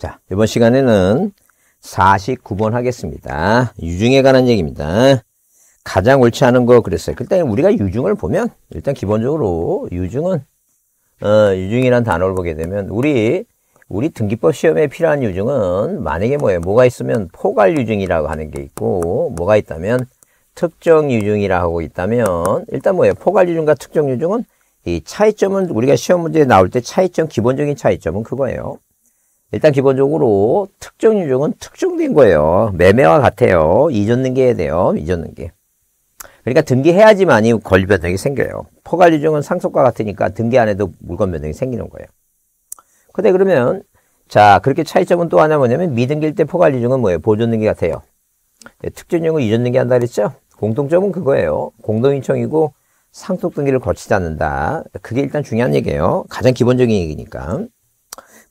자, 이번 시간에는 49번 하겠습니다. 유중에 관한 얘기입니다. 가장 옳지 않은 거 그랬어요. 일단 우리가 유중을 보면 일단 기본적으로 유중은 어, 유중이란 단어를 보게 되면 우리 우리 등기법 시험에 필요한 유중은 만약에 뭐예요? 뭐가 있으면 포괄 유중이라고 하는 게 있고 뭐가 있다면 특정 유중이라고 있다면 일단 뭐예요? 포괄 유중과 특정 유중은이 차이점은 우리가 시험 문제에 나올 때 차이점 기본적인 차이점은 그거예요. 일단 기본적으로 특정 유종은 특정된 거예요. 매매와 같아요. 이전 등기해야 돼요. 이전 등기. 그러니까 등기해야지만이 권리 변동이 생겨요. 포괄 유종은 상속과 같으니까 등기 안 해도 물건 변동이 생기는 거예요. 근데 그러면 자 그렇게 차이점은 또 하나 뭐냐면 미등기일 때 포괄 유종은 뭐예요? 보존 등기 같아요. 네, 특정 유종은 이전 등기 한다 그랬죠? 공통점은 그거예요. 공동인청이고 상속 등기를 거치지 않는다. 그게 일단 중요한 얘기예요. 가장 기본적인 얘기니까.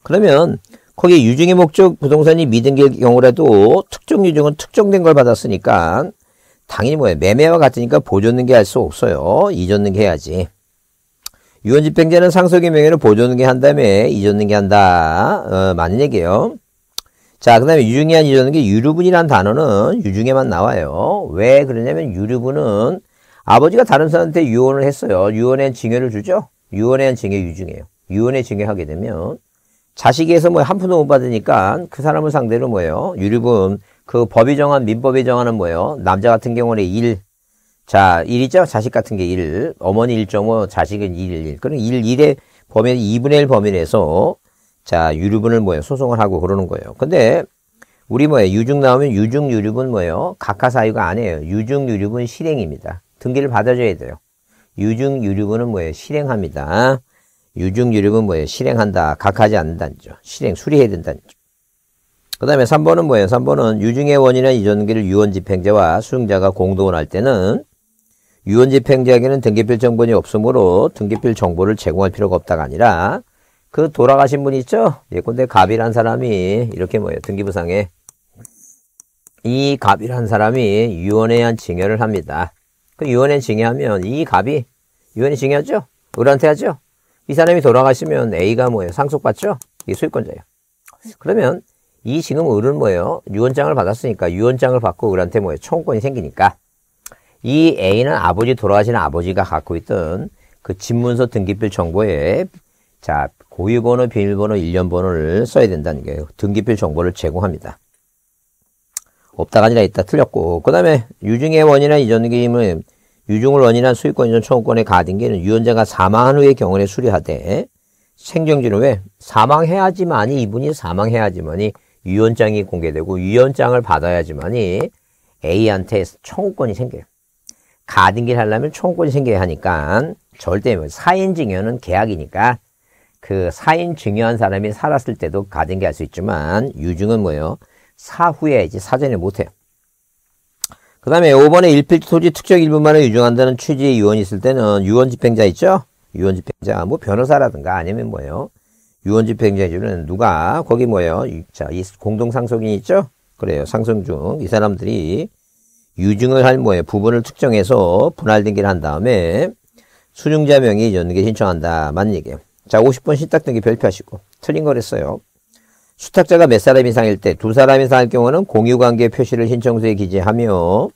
그러면 거기에 유증의 목적 부동산이 미등기일 경우라도 특정 유증은 특정된 걸 받았으니까 당연히 뭐예요. 매매와 같으니까 보존등기 할수 없어요. 이전등기 해야지. 유언 집행자는 상속의 명예를 보존등기 한 다음에 이전등기 한다. 어, 맞는 얘기예요. 자, 그 다음에 유증이한 이전등기 유류분이라는 단어는 유증에만 나와요. 왜 그러냐면 유류분은 아버지가 다른 사람한테 유언을 했어요. 유언한 증여를 주죠. 유언한 증여 유증이에요. 유언에 증여하게 되면 자식에서 뭐 한 푼도 못 받으니까 그 사람을 상대로 뭐예요? 유류분 그 법이 정한 민법이 정하는 뭐예요? 남자 같은 경우는 1. 자, 1이죠? 자식 같은 게 1. 어머니 1.5, 자식은 1, 1. 그럼 1, 1의 범위, 2분의 1 범위 내에서 자, 유류분을 뭐예요? 소송을 하고 그러는 거예요. 근데 우리 뭐예요? 유중 나오면 유중 유류분 뭐예요? 각하사유가 아니에요. 유중 유류분 실행입니다. 등기를 받아줘야 돼요. 유중 유류분은 뭐예요? 실행합니다. 유중유력은 뭐예요? 실행한다, 각하지 않는다죠. 는 실행, 수리해야 된다죠. 는그 다음에 3번은 뭐예요? 3번은 유중의 원인은 이전기를 유언집행자와 수용자가 공동원할 때는 유언집행자에게는 등기필 정보는 없으므로 등기필 정보를 제공할 필요가 없다가 아니라 그 돌아가신 분 있죠? 예컨대 갑이란 사람이 이렇게 뭐예요? 등기부상에 이 갑이란 사람이 유언에 의한 증여를 합니다. 그 유언에 증여하면이 갑이 유언이증여하죠 을한테 하죠? 이 사람이 돌아가시면 A가 뭐예요? 상속받죠? 이게 소유권자예요. 그러면 이 지금 을은 뭐예요? 유언장을 받았으니까 유언장을 받고 을한테 뭐예요? 청구권이 생기니까 이 A는 아버지 돌아가시는 아버지가 갖고 있던 그 집문서 등기필 정보에 자 고유번호, 비밀번호, 일련번호를 써야 된다는 게 등기필 정보를 제공합니다. 없다가 아니라 있다 틀렸고 그 다음에 유증의 원인이나 이전기임은 유증을 원인한 수익권 이전 청구권의 가등기는 유언자가 사망한 후에경원에 수리하되 생정지는 왜 사망해야지만이 이분이 사망해야지만이 유언장이 공개되고 유언장을 받아야지만이 A한테 청구권이 생겨요. 가등기를 하려면 청구권이 생겨야 하니까 절대 뭐 사인 증여는 계약이니까 그 사인 증여한 사람이 살았을 때도 가등기 할 수 있지만 유증은 뭐예요? 사후에 이제 사전에 못해요. 그 다음에 5번에 일필 토지 특정 일부만을 유증한다는 취지의 유언이 있을 때는 유언 집행자 있죠? 유언 집행자, 뭐 변호사라든가 아니면 뭐예요? 유언 집행자주는 누가, 거기 뭐예요? 자, 이 공동상속인 있죠? 그래요. 상속 중, 이 사람들이 유증을 할 뭐예요? 부분을 특정해서 분할등기를 한 다음에 수증자 명의 연계 신청한다. 맞는 얘기예요. 자, 50번 신탁등기 별표하시고. 틀린 거랬어요. 수탁자가 몇 사람 이상일 때 두 사람 이상일 경우는 공유관계 표시를 신청서에 기재하며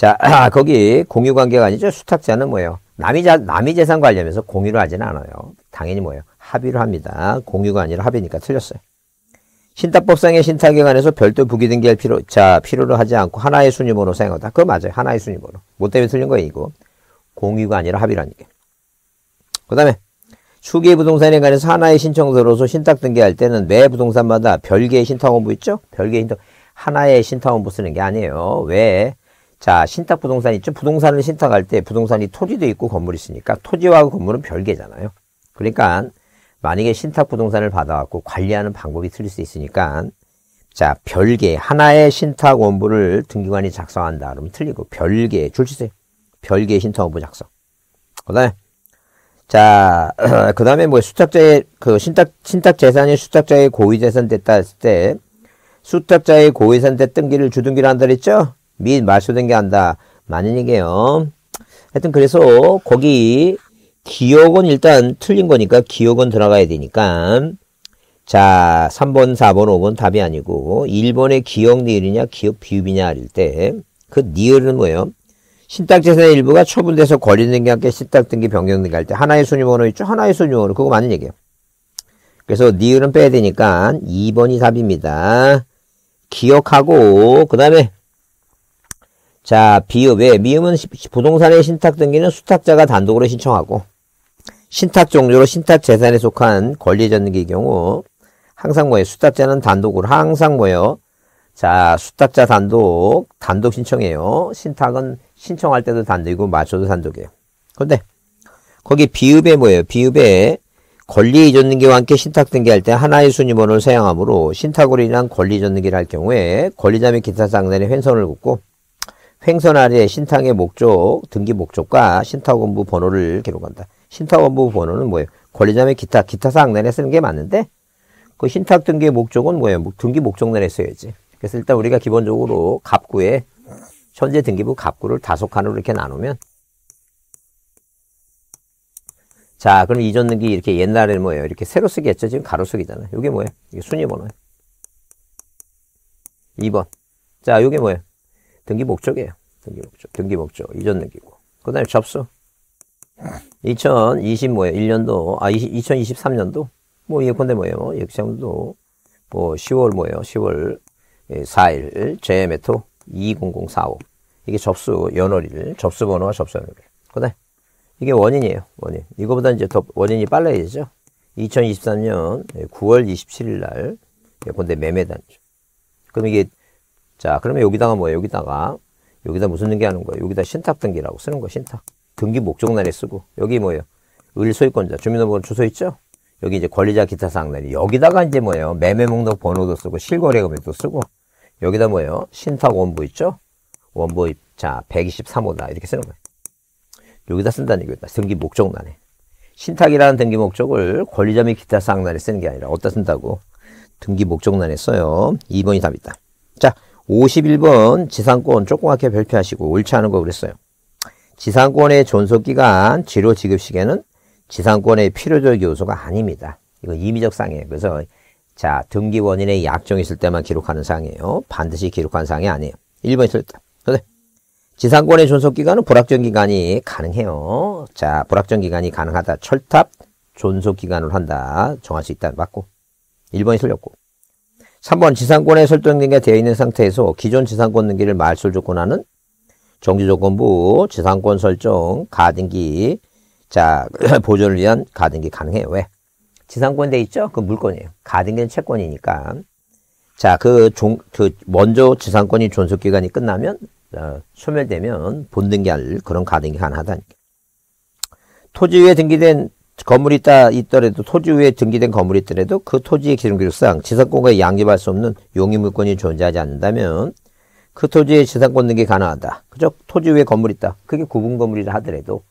자, 거기 공유 관계가 아니죠. 수탁자는 뭐예요? 남이, 자, 남이 재산 관리하면서 공유를 하지는 않아요. 당연히 뭐예요? 합의를 합니다. 공유가 아니라 합의니까 틀렸어요. 신탁법상의 신탁에 관해서 별도 부기등기할 필요, 자, 필요로 하지 않고 하나의 순위번호 사용하다. 그거 맞아요. 하나의 순위번호. 뭐 때문에 틀린 거예요, 이거? 공유가 아니라 합의라는 게. 그 다음에, 추계 부동산에 관해서 하나의 신청서로서 신탁 등기할 때는 매 부동산마다 별개의 신탁원부 있죠? 별개의 신탁, 하나의 신탁원부 쓰는 게 아니에요. 왜? 자, 신탁 부동산 있죠? 부동산을 신탁할 때 부동산이 토지도 있고 건물이 있으니까 토지와 건물은 별개잖아요. 그러니까 만약에 신탁 부동산을 받아갖고 관리하는 방법이 틀릴 수 있으니까 자, 별개 하나의 신탁 원부를 등기관이 작성한다. 그러면 틀리고 별개 줄치세요. 별개 신탁 원부 작성. 그다음에 자, 그다음에 뭐 수탁자의 그 신탁 신탁 재산이 수탁자의 고위 재산 됐다 했을 때 수탁자의 고위 재산 됐 등기를 주등기를 한다 그랬죠? 및 말소된 게 한다. 많은 얘기예요. 하여튼 그래서 거기 기억은 일단 틀린 거니까 기억은 들어가야 되니까 자 3번 4번 5번 답이 아니고 1번의 기억 니을이냐 기억 비읍이냐 할 때그 니을은 뭐예요? 신탁 재산의 일부가 처분돼서 권리등기 함께 신탁 등기 변경 등기 할때 하나의 순위번호 있죠? 하나의 순위번호 그거 맞는 얘기예요. 그래서 니을은 빼야 되니까 2번이 답입니다. 기억하고 그 다음에 자, 비읍에 미음은 부동산의 신탁 등기는 수탁자가 단독으로 신청하고 신탁 종류로 신탁 재산에 속한 권리전기의 경우 항상 뭐예요? 수탁자는 단독으로 항상 뭐예요? 자, 수탁자 단독, 단독 신청해요. 신탁은 신청할 때도 단독이고 맞춰도 단독이에요. 근데 거기 비읍에 뭐예요? 비읍에 권리 이전 등기와 함께 신탁 등기할 때 하나의 순위번호를 사용하므로 신탁으로 인한 권리 이전 등기를 할 경우에 권리자 및 기타 상단에 횡선을 긋고 횡선 아래 신탁의 목적, 등기 목적과 신탁원부 번호를 기록한다. 신탁원부 번호는 뭐예요? 권리자의 기타, 기타사항 내에 쓰는 게 맞는데 그 신탁 등기 목적은 뭐예요? 등기 목적 내에 써야지. 그래서 일단 우리가 기본적으로 갑구에 현재 등기부 갑구를 다섯 칸으로 이렇게 나누면 자 그럼 이전 등기 이렇게 옛날에는 뭐예요? 이렇게 새로 쓰기 했죠? 지금 가로 쓰기잖아요. 이게 뭐예요? 이게 순위 번호예요. 2번. 자 이게 뭐예요? 등기 목적이에요. 등기 목적, 등기 목적, 이전 등기고. 그 다음에 접수. 2020 뭐예요? 1년도, 아, 20, 2023년도? 뭐, 예컨대 뭐예요? 역시도 뭐, 10월 뭐예요? 10월 4일, 제 m 에토 2004호. 이게 접수, 연월 일 접수 번호와 접수 연월. 일그 다음에, 이게 원인이에요, 원인. 이거보다 이제 더, 원인이 빨라야죠. 2023년 9월 27일 날, 예컨대 매매단죠. 그럼 이게 자, 그러면 여기다가 뭐예요? 여기다가 여기다 무슨 등기하는 거예요? 여기다 신탁 등기라고 쓰는 거예요 신탁. 등기 목적란에 쓰고 여기 뭐예요? 을소유권자 주민등록번호 주소 있죠? 여기 이제 권리자 기타 사항날이 여기다가 이제 뭐예요? 매매 목록 번호도 쓰고 실거래금액도 쓰고 여기다 뭐예요? 신탁 원부 있죠? 원부 자 123호다 이렇게 쓰는 거예요. 여기다 쓴다는 얘기다. 등기 목적란에 신탁이라는 등기 목적을 권리자 및 기타 사항란에 쓰는 게 아니라 어디다 쓴다고? 등기 목적란에 써요. 2번이 답이다. 자, 51번 지상권 조그맣게 별표하시고 옳지 않은 거 그랬어요. 지상권의 존속기간 지료 지급시에는 지상권의 필요적 요소가 아닙니다. 이거 임의적 상이에요. 그래서 자 등기 원인의 약정 이 있을 때만 기록하는 상이에요. 반드시 기록한 상이 아니에요. 1번 있을 때. 그래. 지상권의 존속기간은 불확정 기간이 가능해요. 자 불확정 기간이 가능하다. 철탑 존속기간을 한다. 정할 수 있다. 맞고 1번이 틀렸고 3번 지상권의 설정된게 되어 있는 상태에서 기존 지상권 등기를 말소 조건하는 정지조건부 지상권 설정 가등기 자 보존을 위한 가등기 가능해요. 왜? 지상권 돼 있죠? 그 물건이에요. 가등기는 채권이니까. 자, 그, 종, 그, 먼저 지상권이 존속기간이 끝나면, 어, 소멸되면 본등기할 그런 가등기 가능하다니까. 토지 위에 등기된 건물이 있다 있더라도 토지 위에 등기된 건물이 있더라도 그 토지의 기준규칙상 지상권과 양립할 수 없는 용의물권이 존재하지 않는다면 그 토지의 지상권 등기 가능하다. 그저 토지 위에 건물이 있다. 그게 구분 건물이라 하더라도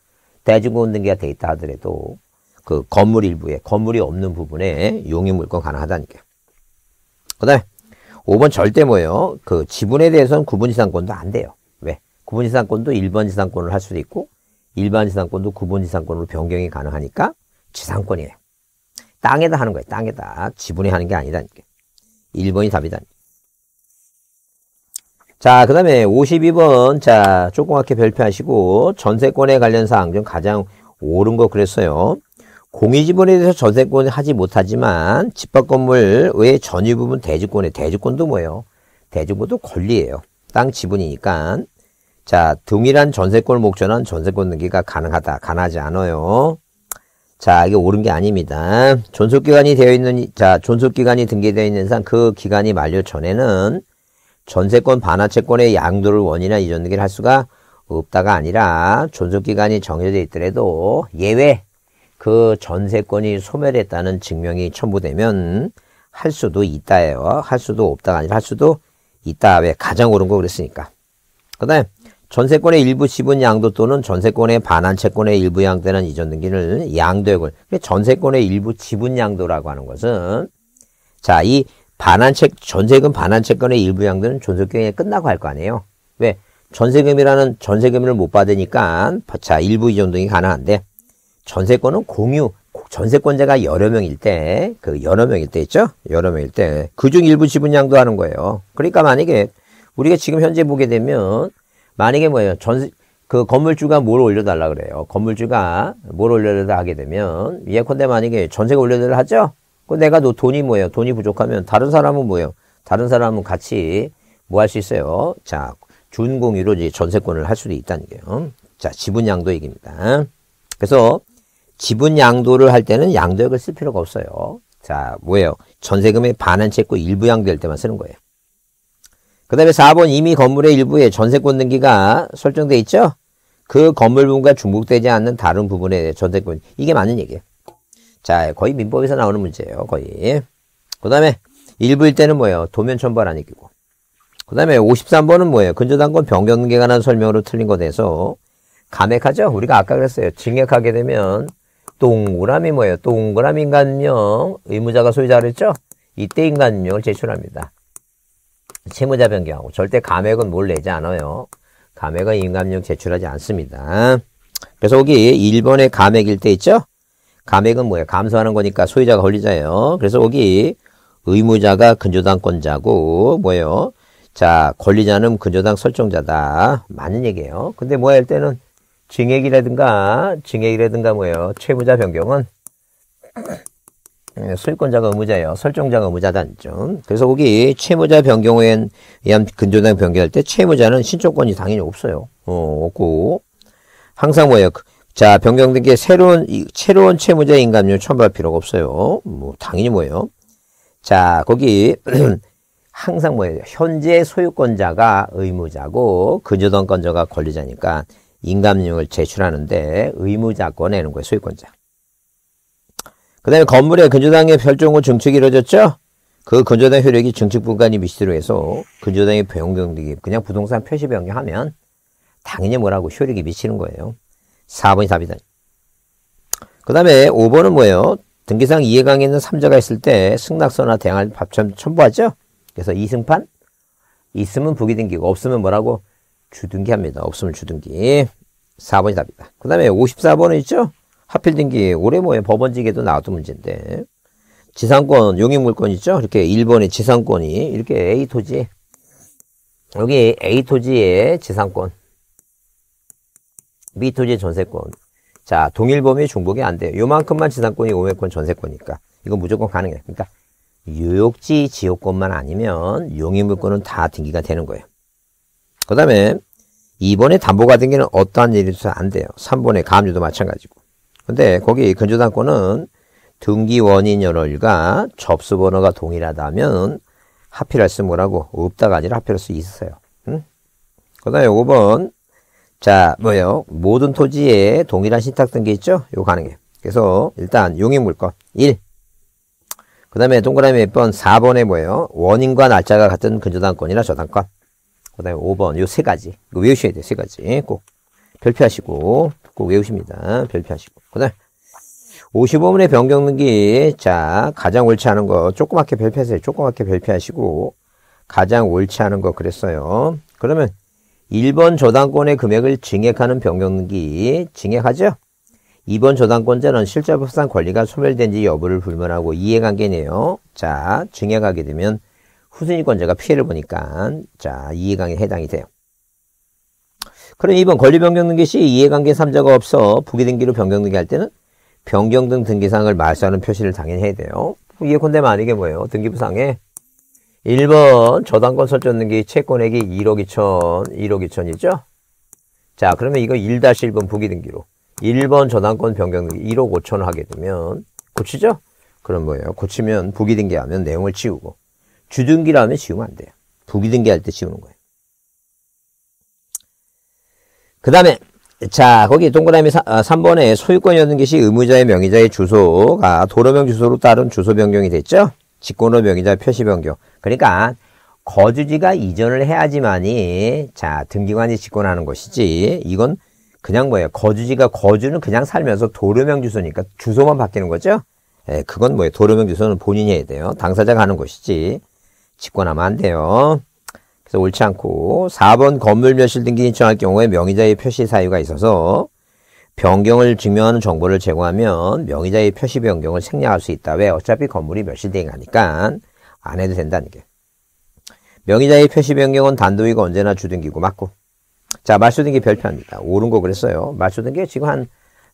대중권 등기가 돼 있다 하더라도 그 건물 일부에 건물이 없는 부분에 용의물권 가능하다니까. 그다음에 5번 절대 뭐예요? 그 지분에 대해서는 구분지상권도 안 돼요. 왜? 구분지상권도 일반 지상권을 할 수도 있고 일반 지상권도 구분 지상권으로 변경이 가능하니까 지상권이에요. 땅에다 하는 거예요. 땅에다 지분에 하는 게아니다 1번이 답이다. 자, 그 다음에 52번. 자, 조그맣게 별표하시고, 전세권에 관련 사항 중 가장 옳은 거 그랬어요. 공유지분에 대해서 전세권 하지 못하지만, 집합 건물 외 전유 부분 대주권에, 대주권도 뭐예요? 대주권도 권리예요. 땅 지분이니까. 자, 동일한 전세권을 목전한 전세권 등기가 가능하다. 가능하지 않아요. 자, 이게 옳은 게 아닙니다. 존속기간이 되어 있는, 자, 존속기간이 등기되어 있는 상 그 기간이 만료 전에는 전세권 반환채권의 양도를 원이나 인 이전 등기를 할 수가 없다가 아니라 존속기간이 정해져 있더라도 예외 그 전세권이 소멸했다는 증명이 첨부되면 할 수도 있다예요. 할 수도 없다가 아니라 할 수도 있다. 왜 가장 옳은 거 그랬으니까. 그 다음 에 전세권의 일부 지분 양도 또는 전세권의 반환 채권의 일부 양대는 이전 등기는 양도액을 전세권의 일부 지분 양도라고 하는 것은 자 이 반환 채 전세금 반환 채권의 일부 양도는 존속경에 끝나고 할 거 아니에요. 왜 전세금이라는 전세금을 못 받으니까 자 일부 이전 등이 가능한데 전세권은 공유 전세권자가 여러 명일 때 그 여러 명일 때 있죠 여러 명일 때 그 중 일부 지분 양도하는 거예요. 그러니까 만약에 우리가 지금 현재 보게 되면 만약에 뭐예요? 전, 그 건물주가 뭘 올려달라 그래요? 건물주가 뭘 올려달라 하게 되면, 예컨대 만약에 전세가 올려달라 하죠? 그 내가 너 돈이 뭐예요? 돈이 부족하면 다른 사람은 뭐예요? 다른 사람은 같이 뭐 할 수 있어요? 자, 준공유로 이제 전세권을 할 수도 있다는 게요. 자, 지분 양도 얘기입니다. 그래서 지분 양도를 할 때는 양도액을 쓸 필요가 없어요. 자, 뭐예요? 전세금의 반환 채권 일부 양도할 때만 쓰는 거예요. 그 다음에 4번 이미 건물의 일부에 전세권 등기가 설정돼 있죠. 그 건물 부분과 중복되지 않는 다른 부분에 전세권 이게 맞는 얘기예요. 자 거의 민법에서 나오는 문제예요. 거의. 그 다음에 일부일 때는 뭐예요? 도면천벌안 얘기고. 그 다음에 53번은 뭐예요? 근저당권 변경등기에 관한 설명으로 틀린 거 돼서 감액하죠? 우리가 아까 그랬어요. 증액하게 되면 동그라미 뭐예요? 동그라미 인간명 의무자가 소유자 를했죠 이때 인간명을 제출합니다. 채무자 변경하고 절대 감액은 뭘 내지 않아요. 감액은 임감용 제출하지 않습니다. 그래서 여기 1번에 감액일 때 있죠? 감액은 뭐예요? 감소하는 거니까 소유자가 권리자예요. 그래서 여기 의무자가 근저당권자고 뭐예요? 자 권리자는 근저당 설정자다. 맞는 얘기예요. 근데 뭐야 할 때는 증액이라든가 증액이라든가 뭐예요? 채무자 변경은 예, 수익권자가 의무자예요. 설정자가 의무자 단점. 그래서 거기 채무자 변경에 의한 근저당 변경할 때 채무자는 신청권이 당연히 없어요. 어, 없고 항상 뭐예요? 그, 자 변경된 게 새로운 새로운 채무자 인감률 첨부할 필요가 없어요. 뭐 당연히 뭐예요? 자 거기 항상 뭐예요? 현재 소유권자가 의무자고 근저당권자가 권리자니까 인감률을 제출하는데 의무자 꺼내는 거예요. 소유권자. 그 다음에 건물의 근저당의 별종 후 증축이 이루어졌죠? 그 근저당 효력이 증축분간이 미치도록 해서 근저당의 배 변경되기 그냥 부동산 표시 변경하면 당연히 뭐라고 효력이 미치는 거예요. 4번이 답이다. 그 다음에 5번은 뭐예요? 등기상 이해강에 있는 3자가 있을 때 승낙서나 대항할 밥점 첨부하죠? 그래서 이승판 있으면 부기등기고 없으면 뭐라고? 주등기합니다. 없으면 주등기. 4번이 답이다. 그 다음에 54번은 있죠? 하필 등기 올해 뭐에 법원직에도 나왔던 문제인데 지상권 용익물권 있죠? 이렇게 1번의 지상권이 이렇게 A 토지 여기 A 토지의 지상권 B 토지의 전세권 자 동일 범위 중복이 안 돼요. 요만큼만 지상권이 500권 전세권이니까 이거 무조건 가능해요. 그러니까 유역지 지역권만 아니면 용익물권은 다 등기가 되는 거예요. 그 다음에 2번에 담보가 등기는 어떠한 일일도 안 돼요. 3번에 가압류도 마찬가지고. 근데 거기 근저당권은 등기 원인 열흘과 접수 번호가 동일하다면 하필할수 뭐라고 없다가 아니라 하필할수 있어요. 응? 그 다음에 5번 자 뭐요? 모든 토지에 동일한 신탁 등기 있죠? 요가능해 그래서 일단 용인 물건 1. 그 다음에 동그라미 몇 번? 4번에 뭐예요? 원인과 날짜가 같은 근저당권이나 저당권. 그 다음에 5번 요 세 가지. 이거 외우셔야 돼요. 세 가지. 꼭 별표하시고 꼭 외우십니다. 별표하시고. 그 다음, 55문의 변경능기. 자, 가장 옳지 않은 거 조그맣게 별표하세요. 조그맣게 별표하시고. 가장 옳지 않은 거 그랬어요. 그러면 1번 저당권의 금액을 증액하는 변경능기 증액하죠? 2번 저당권자는 실제법상 권리가 소멸된지 여부를 불문하고 이해관계네요. 자, 증액하게 되면 후순위권자가 피해를 보니까 자, 이해관계에 해당이 돼요. 그럼니 이번 권리변경등기 시 이해관계 3자가 없어 부기등기로 변경등기할 때는 변경 등 등기사항을 말소하는 표시를 당연히 해야 돼요. 이해컨대 만약에 뭐예요? 등기부상에 1번 저당권 설정 등기 채권액이 1억 2천, 1억 2천이죠? 자, 그러면 이거 1-1번 부기등기로 1번 저당권 변경 등기 1억 5천 하게 되면 고치죠? 그럼 뭐예요? 고치면 부기등기하면 내용을 지우고 주등기라면 지우면 안 돼요. 부기등기할 때 지우는 거예요. 그 다음에 자 거기 동그라미 3번에 어, 소유권 이 얻은 것이 의무자의 명의자의 주소가 도로명 주소로 따른 주소 변경이 됐죠. 직권으로 명의자 표시 변경. 그러니까 거주지가 이전을 해야지만이 자 등기관이 직권하는 것이지 이건 그냥 뭐예요. 거주지가 거주는 그냥 살면서 도로명 주소니까 주소만 바뀌는 거죠. 예, 그건 뭐예요. 도로명 주소는 본인이 해야 돼요. 당사자가 하는 것이지 직권하면 안 돼요. 그래서 옳지 않고 4번 건물 멸실 등기 신청할 경우에 명의자의 표시 사유가 있어서 변경을 증명하는 정보를 제공하면 명의자의 표시 변경을 생략할 수 있다. 왜? 어차피 건물이 멸실대행하니까 안 해도 된다는 게. 명의자의 표시 변경은 단독이고 언제나 주등기고 맞고. 자, 말소등기 별표입니다 옳은 거 그랬어요. 말소등기 지금 한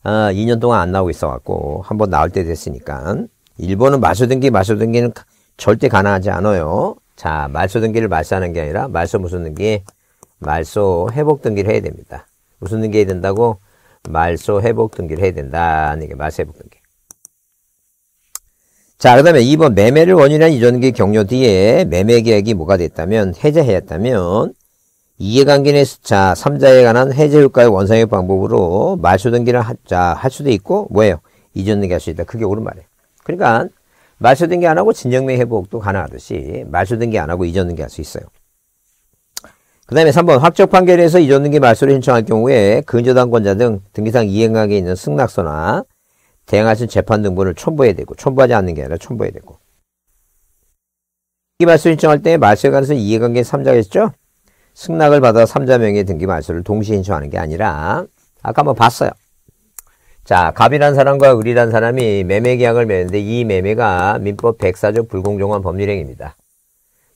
어, 2년 동안 안 나오고 있어갖고 한번 나올 때 됐으니까. 일본은 말소등기, 말소등기는 절대 가능하지 않아요. 자, 말소 등기를 말소하는 게 아니라 말소 무슨 등기? 말소 회복 등기를 해야 됩니다. 무슨 등기 해야 된다고? 말소 회복 등기를 해야 된다는 게 말소 회복 등기. 자, 그 다음에 2번 매매를 원인한 이전기 경료 뒤에 매매 계약이 뭐가 됐다면 해제해였다면 이해관계 내 자, 3자에 관한 해제 효과의 원상의 방법으로 말소 등기를 하, 자, 할 수도 있고 뭐예요? 이전 등기 할 수 있다. 그게 옳은 말이에요. 그러니까 말소 등기 안 하고 진정 내 회복도 가능하듯이 말소 등기 안 하고 이전 등기 할 수 있어요. 그 다음에 3번 확적 판결에서 이전 등기 말소를 신청할 경우에 근저당권자 등 등기상 이행하게 있는 승낙서나 대행하신 재판 등본을 첨부해야 되고 첨부하지 않는 게 아니라 첨부해야 되고 등기 말소 신청할 때 말소에 관해서 이해관계 3자가 있죠? 승낙을 받아 3자 명의 등기 말소를 동시에 신청하는 게 아니라 아까 한번 봤어요. 자, 갑이란 사람과 을이란 사람이 매매 계약을 맺는데 이 매매가 민법 104조 불공정한 법률행위입니다.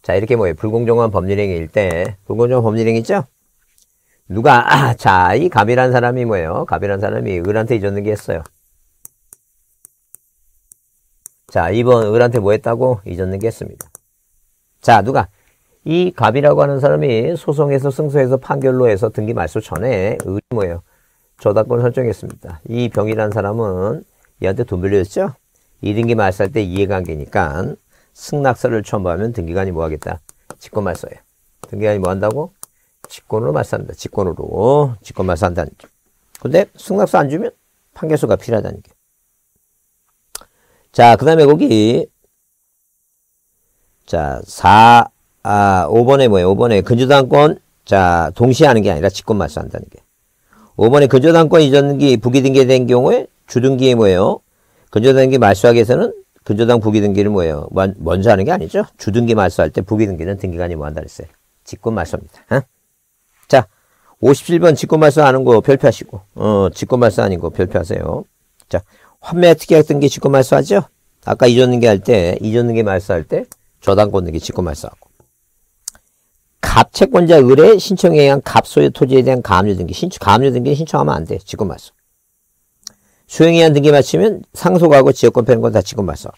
자, 이렇게 뭐예요? 불공정한 법률행위일 때 불공정한 법률행위죠? 누가 아, 자, 이 갑이란 사람이 뭐예요? 갑이란 사람이 을한테 잊었는게 했어요. 자, 이번 을한테 뭐 했다고 잊었는게 했습니다. 자, 누가 이 갑이라고 하는 사람이 소송에서 승소해서 판결로 해서 등기 말소 전에 을이 뭐예요? 저당권 설정했습니다. 이 병이라는 사람은 얘한테 돈빌려죠 2등기 말살 때 이해관계니까 승낙서를 첨부하면 등기관이 뭐 하겠다? 직권 말소예요. 등기관이 뭐 한다고? 직권으로 말소합니다. 직권으로. 직권 말소한다는 게. 근데 승낙서 안 주면 판결수가 필요하다는 게. 자, 그 다음에 거기 자, 4, 아, 5번에 뭐예요? 5번에 근저당권 자, 동시에 하는 게 아니라 직권 말소한다는 게. 5번에 근저당권 이전기 부기등기된 경우에 주등기에 뭐예요? 근저당기 말소하기에서는 근저당 부기등기를 뭐예요? 먼저 하는 게 아니죠. 주등기 말소할 때 부기등기는 등기관이 뭐 한다 그랬어요? 직권 말소입니다. 자, 57번 직권 말소 하는 거 별표하시고 어, 직권 말소 아닌 거 별표하세요. 자, 환매 특이약 등기 직권 말소하죠? 아까 이전 등기 할 때, 이전 등기 말소할 때 저당권 등기 직권 말소하고 갑채권자 의뢰 신청에 의한 갑소유 토지에 대한 가압류 등기 신청 가압류 등기 신청하면 안 돼. 지금 말소. 수행에 의한 등기 마치면 상속하고 지역권 패는건 다 지금 말소.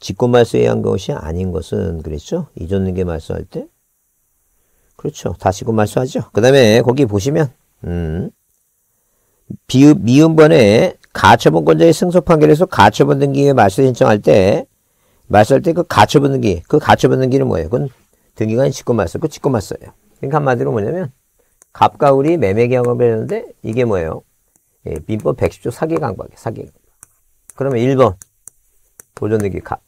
직권 말소에 의한 것이 아닌 것은 그랬죠? 이전 등기 말소할 때 그렇죠. 다 지금 말소하죠. 그 다음에 거기 보시면 음. 미음번에 가처분권자의 승소 판결에서 가처분 등기에 말소 신청할 때말 마실 때그 가처분 등기, 그 가처분 등기는 그 뭐예요? 그건 등기가 직권말소, 그 직권말소예요. 그러니까 한마디로 뭐냐면 갑과 을이 매매 계약을 했는데 이게 뭐예요? 예, 민법 110조 사기 강박이에요. 사기 강박. 그러면 1번 보존 등기 갑,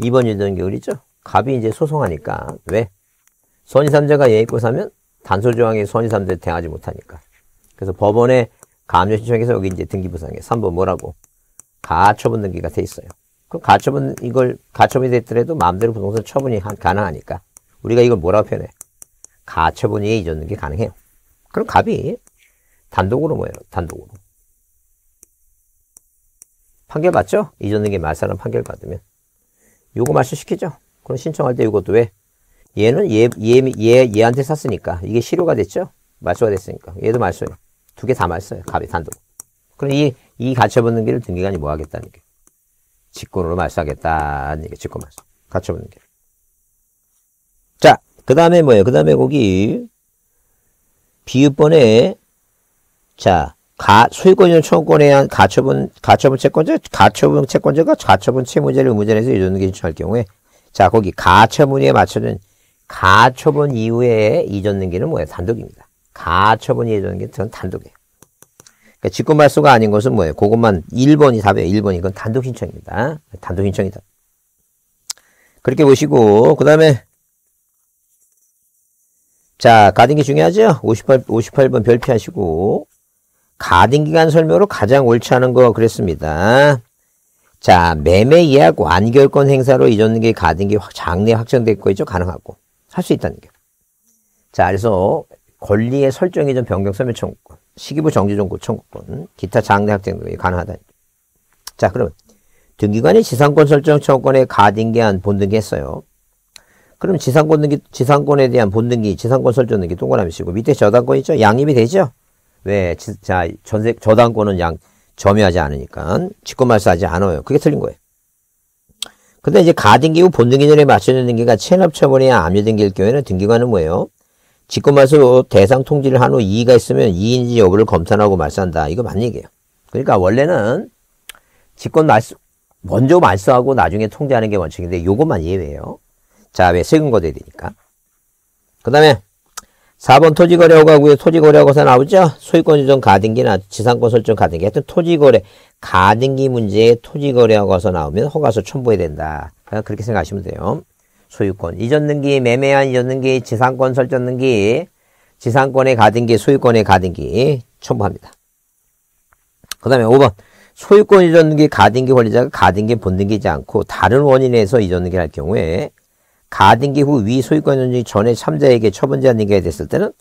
2번 유전기 을이죠. 갑이 이제 소송하니까 왜? 선의 3자가 예의고 사면 단소 조항이 선의 3자에 대항하지 못하니까. 그래서 법원에 감정 신청해서 여기 이제 등기부상에 3번 뭐라고? 가처분 등기가 돼 있어요. 그 가처분 이걸 가처분이 됐더라도 마음대로 부동산 처분이 가능하니까 우리가 이걸 뭐라고 표현해? 가처분이 잊었는 게 가능해요. 그럼 갑이 단독으로 뭐예요? 단독으로. 판결 받죠? 잊었는 게 말사람 판결 받으면. 요거 말소시키죠 그럼 신청할 때 이것도 왜? 얘는 얘, 얘, 얘, 얘한테 샀으니까 이게 실효가 됐죠? 말소가 됐으니까. 얘도 말소예요. 두 개 다 말소예요. 갑이 단독. 그럼 이, 이 가처분 등기를 등기관이 뭐 하겠다는 게. 직권으로 말소하겠다는 얘기 직권 말소. 갖춰보는 게. 자, 그 다음에 뭐예요? 그 다음에 거기 비읍번에 자, 가, 소유권이나 청구권에 의한 가처분, 가처분 채권자, 가처분 채권자가 가처분 채무자를 의무자에서 이전기 신청할 경우에 자, 거기 가처분에 맞춰준 가처분 이후에 이전 등기는 뭐예요? 단독입니다. 가처분 이에 이전 등기는 단독이에요. 그러니까 직권 발수가 아닌 것은 뭐예요? 그것만 1번이 답이에요. 1번이 이건 단독 신청입니다. 단독 신청이다. 그렇게 보시고 그 다음에 자 가등기 중요하죠? 58, 58번 별표하시고 가등기간 설명으로 가장 옳지 않은 거 그랬습니다. 자 매매 예약 완결권 행사로 이전기 가등기 장래 확정됐고 죠 가능하고 할 수 있다는 게. 자 그래서 권리의 설정이 좀 변경 서면 청구권. 시기부 정지정보 청구권, 기타 장래 학생 등이 가능하다. 자, 그러면 등기관이 지상권 설정 청구권의 가등기한 본등기 했어요. 그럼 지상권 등기, 지상권에 대한 본등기, 지상권 설정 등기 동그라미시고 밑에 저당권 있죠? 양립이 되죠? 왜? 지, 자, 전세, 저당권은 양, 점유하지 않으니까 직권말사하지 않아요. 그게 틀린 거예요. 근데 이제 가등기 후 본등기년에 맞추는 등기가 체납처분이야 압류등기일 경우에는 등기관은 뭐예요? 직권말소 대상 통지를 한 후 이의가 있으면 이인지 의 여부를 검토하고 말소한다. 이거 맞는 얘기예요. 그러니까 원래는 직권 말소 먼저 말소하고 나중에 통지하는 게 원칙인데 요것만 예외예요. 자, 왜 세금 거둬야 되니까. 그다음에 4번 토지거래허가구에 토지거래허가서 나오죠? 소유권 조정 가등기나 지상권 설정 가등기 하여튼 토지거래 가등기 문제에 토지거래허가서 나오면 허가서 첨부해야 된다. 그렇게 생각하시면 돼요. 소유권. 이전 등기, 매매한 이전 등기, 지상권 설정 등기, 지상권의 가등기, 소유권의 가등기 첨부합니다. 그 다음에 5번. 소유권 이전 등기, 가등기 권리자가 가등기 본등기지 않고 다른 원인에서 이전 등기할 경우에 가등기 후 위 소유권 인증 전에 참자에게 처분제한 등기가 됐을 때는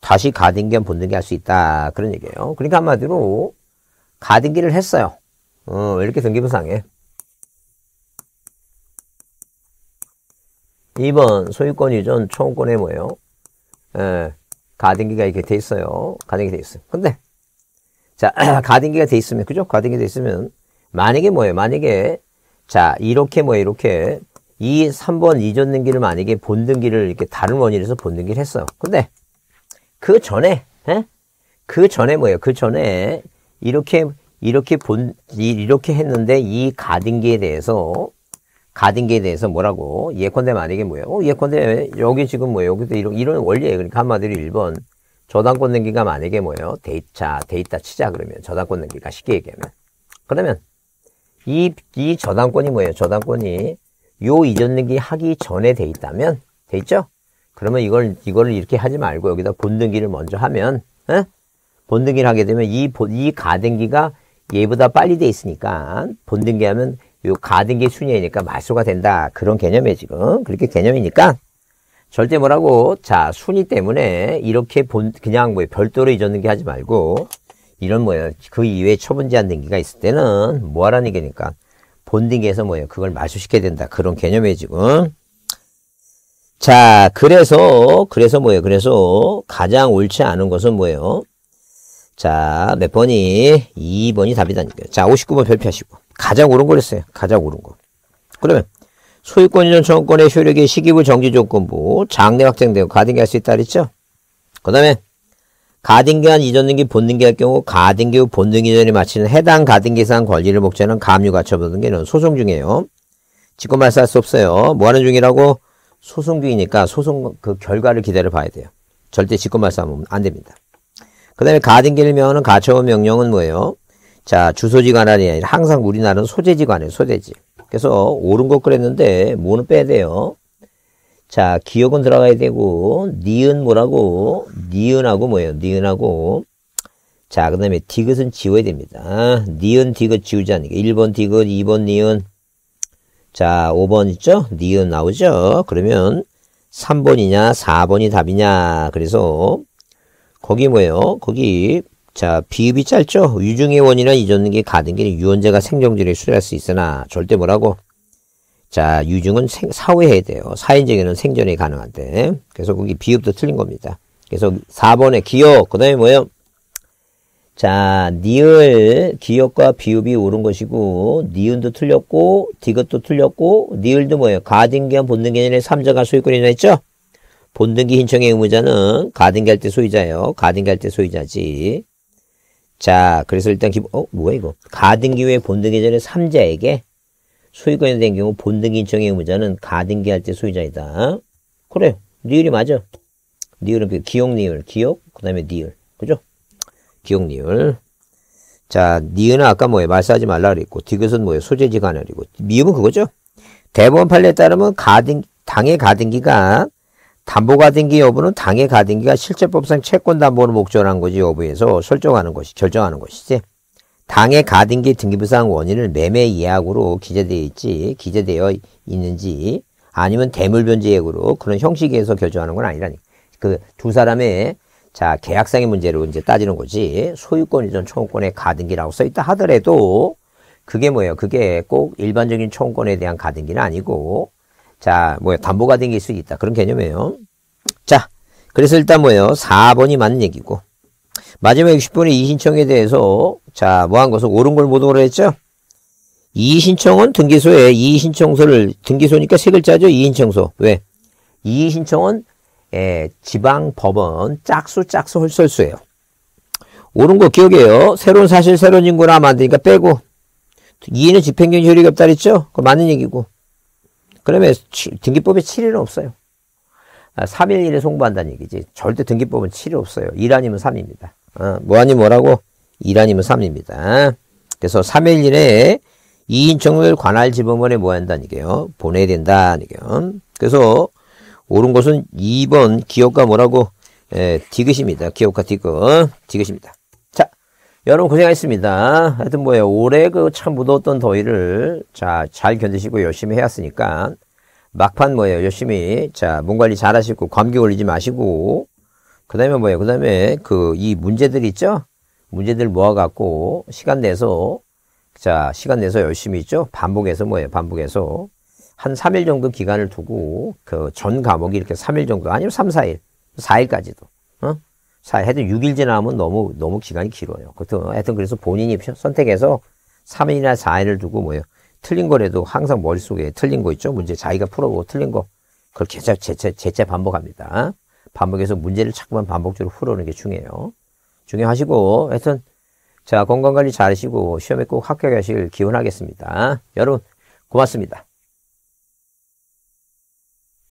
다시 가등기 한 본등기 할 수 있다. 그런 얘기예요. 그러니까 한마디로 가등기를 했어요. 어, 왜 이렇게 등기부상해? 2번 소유권 이전 총권에 뭐예요? 에, 가등기가 이렇게 돼 있어요. 가등기 돼 있어요. 근데 자 가등기가 돼 있으면 그죠? 가등기 돼 있으면 만약에 뭐예요? 만약에 자 이렇게 뭐예요 이렇게 이 3번 이전 등기를 만약에 본 등기를 이렇게 다른 원인에서 본 등기를 했어요. 근데 그 전에 에? 예? 그 전에 뭐예요? 그 전에 이렇게 이렇게 본 이렇게 했는데 이 가등기에 대해서 가등기에 대해서 뭐라고 예컨대 만약에 뭐예요? 어, 예컨대 여기 지금 뭐예요? 여기서 이런, 이런 원리예요. 그러니까 한마디로 1번 저당권 등기가 만약에 뭐예요? 데이터 데이터 치자 그러면 저당권 등기가 쉽게 얘기하면 그러면 이, 이 저당권이 뭐예요? 저당권이 요 이전 등기 하기 전에 돼 있다면 돼 있죠? 그러면 이걸 이거를 이렇게 하지 말고 여기다 본등기를 먼저 하면 에? 본등기를 하게 되면 이, 이 가등기가 얘보다 빨리 돼 있으니까 본등기하면 요 가등기 순위니까 이말수가 된다. 그런 개념에 지금. 그렇게 개념이니까 절대 뭐라고 자 순위 때문에 이렇게 본 그냥 뭐 별도로 잊었는게 하지 말고 이런 뭐예요. 그 이외에 처분 제한 등기가 있을 때는 뭐 하라는 얘기니까 본등기에서 뭐예요. 그걸 말수시켜야 된다. 그런 개념에 지금. 자, 그래서, 그래서 뭐예요? 그래서 가장 옳지 않은 것은 뭐예요? 자, 몇 번이? 2번이 답이다니까요. 자, 59번 별표하시고. 가장 오른 거랬어요. 가장 오른 거. 그러면 소유권 이전 청구권의 효력이 시기부 정지 조건부 장래 확정되고 가등기 할 수 있다 그랬죠? 그 다음에 가등기한 이전 등기 본등기 할 경우 가등기 후 본등기 이전에 마치는 해당 가등기 상 권리를 목재하는 감유 가처분 등기는 소송 중이에요. 직권 발사할 수 없어요. 뭐 하는 중이라고? 소송 중이니까 소송 그 결과를 기다려 봐야 돼요. 절대 직권 발사하면 안 됩니다. 그 다음에 가등기를 명하는 가처분 명령은 뭐예요? 자, 주소지관이 아니라 항상 우리나라는 소재지관이에요, 소재지. 그래서 옳은 것 그랬는데 뭐는 빼야 돼요. 자, 기억은 들어가야 되고 니은 뭐라고? 니은하고 뭐예요? 니은하고 자, 그 다음에 디귿은 지워야 됩니다. 니은, 디귿 지우지 않으니까 1번 디귿, 2번 니은 자, 5번 있죠? 니은 나오죠? 그러면 3번이냐, 4번이 답이냐. 그래서 거기 뭐예요? 거기 자, 비읍이 짧죠? 유중의 원이나 이전기 가등기는 유언자가 생존지를 수리할 수 있으나 절대 뭐라고? 자, 유중은 생, 사후에 해야 돼요. 사인적에는 생존이 가능한데. 그래서 거기 비읍도 틀린 겁니다. 그래서 4번에 기억, 그 다음에 뭐예요? 자, 니을, 기억과 비읍이 옳은 것이고, 니은도 틀렸고, 디귿도 틀렸고, 니을도 뭐예요? 가등기한 본등기 년에 3자가 소유권이나 했죠? 본등기 신청의 의무자는 가등기 할 때 소유자예요. 가등기 할 때 소유자지. 자, 그래서 일단 기본, 어, 뭐야 이거? 가등기외 본등기 전에 삼자에게 소유권이 된 경우 본등기 인정의 의무자는 가등기 할 때 소유자이다. 그래, 니을이 맞아. 니을은 그 기억 니을, 기억, 그 다음에 니을. 그죠? 기억 니을. 자, 니은은 아까 뭐예요? 말하지 말라 그랬고, 디귿은 뭐예요? 소재지간을리고 미음은 그거죠? 대법원 판례에 따르면 가등, 당의 가등기가 담보가등기 여부는 당의 가등기가 실제법상 채권담보를 목적으로 한 것이 여부에서 설정하는 것이 결정하는 것이지 당의 가등기 등기부상 원인을 매매 예약으로 기재되어 있지 기재되어 있는지 아니면 대물변제액으로 그런 형식에서 결정하는 건 아니라니 그두 사람의 자 계약상의 문제로 이제 따지는 거지 소유권 이전 총권의 가등기라고 써 있다 하더라도 그게 뭐예요 그게 꼭 일반적인 총권에 대한 가등기는 아니고 자, 뭐야, 담보가 된 게 있을 수 있다. 그런 개념이에요. 자, 그래서 일단 뭐예요? 4번이 맞는 얘기고. 마지막 60번의 이신청에 대해서, 자, 뭐 한 것은 옳은 걸못 옳아했죠? 이의신청은 등기소에 이의신청서를, 등기소니까 세 글자죠? 이의신청서. 왜? 이의신청은, 예, 지방법원 짝수, 짝수, 헐설수예요 옳은 거 기억해요. 새로운 사실, 새로운 인구나 만드니까 빼고. 이의는 집행경 효력이 없다 그랬죠? 그거 맞는 얘기고. 그러면 등기법에 7일은 없어요. 3일 아, 일에 송부한다는 얘기지. 절대 등기법은 7이 없어요. 1 아니면 3입니다. 어, 뭐 아니면 뭐라고? 1 아니면 3입니다. 그래서 3일 일에 2인청을 관할 지법원에 모아야 한다는 얘기예요. 보내야 된다는 얘기예요. 그래서 옳은 것은 2번 기업과 뭐라고? 에, 예, 디귿입니다. 기업과 디귿. 디귿입니다. 여러분 고생하셨습니다. 하여튼 뭐예요. 올해 그참 무더웠던 더위를 자, 잘 견디시고 열심히 해왔으니까 막판 뭐예요. 열심히 자, 몸 관리 잘 하시고 감기 걸리지 마시고 그다음에 뭐예요. 그다음에 그 이 문제들 있죠? 문제들 모아 갖고 시간 내서 자, 시간 내서 열심히 있죠. 반복해서 뭐예요. 반복해서 한 3일 정도 기간을 두고 그 전 과목이 이렇게 3일 정도 아니면 3, 4일, 4일까지도 어? 사, 하여튼 6일 지나면 너무, 너무 기간이 길어요. 그것도, 하여튼 그래서 본인이 선택해서 3일이나 4일을 두고 뭐예요. 틀린 거라도 항상 머릿속에 틀린 거 있죠? 문제 자기가 풀어보고 틀린 거. 그걸 재차, 재차, 재차 반복합니다. 반복해서 문제를 자꾸만 반복적으로 풀어오는 게 중요해요. 중요하시고, 하여튼, 자, 건강관리 잘하시고, 시험에 꼭 합격하실 기원하겠습니다. 여러분, 고맙습니다.